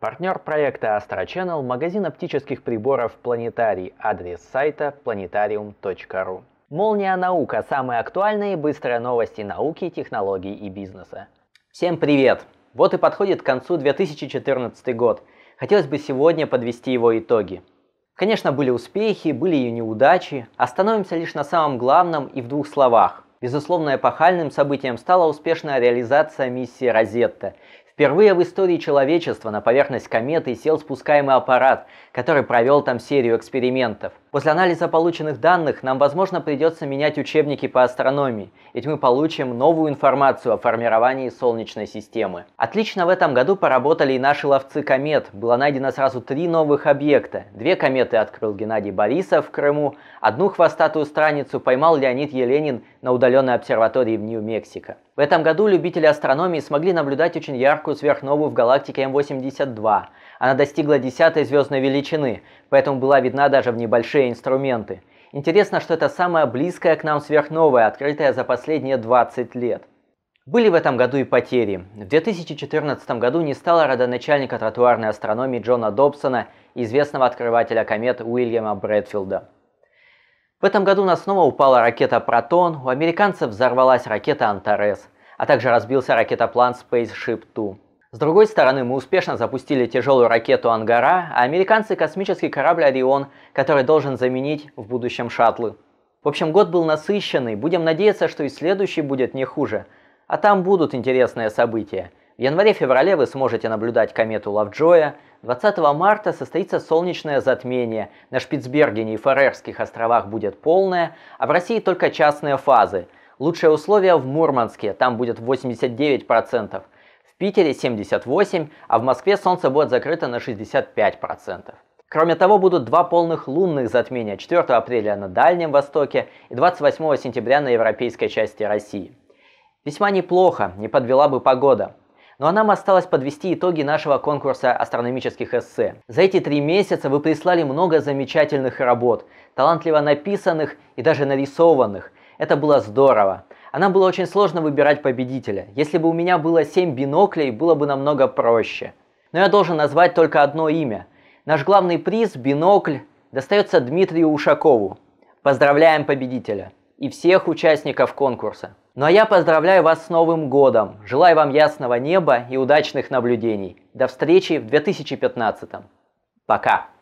Партнер проекта Astra Channel – магазин оптических приборов «Планетарий». Адрес сайта planetarium.ru. Молния наука – самые актуальные и быстрые новости науки, технологий и бизнеса. Всем привет! Вот и подходит к концу 2014 год. Хотелось бы сегодня подвести его итоги. Конечно, были успехи, были и неудачи. Остановимся лишь на самом главном и в двух словах. Безусловно, эпохальным событием стала успешная реализация миссии «Розетта» Впервые в истории человечества на поверхность кометы сел спускаемый аппарат, который провел там серию экспериментов. После анализа полученных данных нам, возможно, придется менять учебники по астрономии, ведь мы получим новую информацию о формировании Солнечной системы. Отлично в этом году поработали и наши ловцы комет. Было найдено сразу три новых объекта. Две кометы открыл Геннадий Борисов в Крыму, одну хвостатую страницу поймал Леонид Еленин на удаленной обсерватории в Нью-Мексико. В этом году любители астрономии смогли наблюдать очень яркую сверхновую в галактике М82. Она достигла десятой звездной величины, поэтому была видна даже в небольшие инструменты. Интересно, что это самая близкая к нам сверхновая, открытая за последние 20 лет. Были в этом году и потери. В 2014 году не стало родоначальника тротуарной астрономии Джона Добсона и известного открывателя комет Уильяма Брэдфилда. В этом году у нас снова упала ракета «Протон», у американцев взорвалась ракета «Антарес» а также разбился ракетоплан Spaceship Two. С другой стороны, мы успешно запустили тяжелую ракету «Ангара», а американцы – космический корабль «Орион», который должен заменить в будущем шаттлы. В общем, год был насыщенный, будем надеяться, что и следующий будет не хуже. А там будут интересные события. В январе-феврале вы сможете наблюдать комету Лавджоя, 20 марта состоится солнечное затмение, на Шпицбергене и Фарерских островах будет полное, а в России только частные фазы – Лучшие условия в Мурманске, там будет 89%. В Питере 78%, а в Москве солнце будет закрыто на 65%. Кроме того, будут два полных лунных затмения 4 апреля на Дальнем Востоке и 28 сентября на европейской части России. Весьма неплохо, не подвела бы погода. Ну а нам осталось подвести итоги нашего конкурса астрономических эссе. За эти три месяца вы прислали много замечательных работ, талантливо написанных и даже нарисованных. Это было здорово. Она а было очень сложно выбирать победителя. Если бы у меня было 7 биноклей, было бы намного проще. Но я должен назвать только одно имя. Наш главный приз, бинокль, достается Дмитрию Ушакову. Поздравляем победителя и всех участников конкурса. Ну а я поздравляю вас с Новым годом. Желаю вам ясного неба и удачных наблюдений. До встречи в 2015. Пока.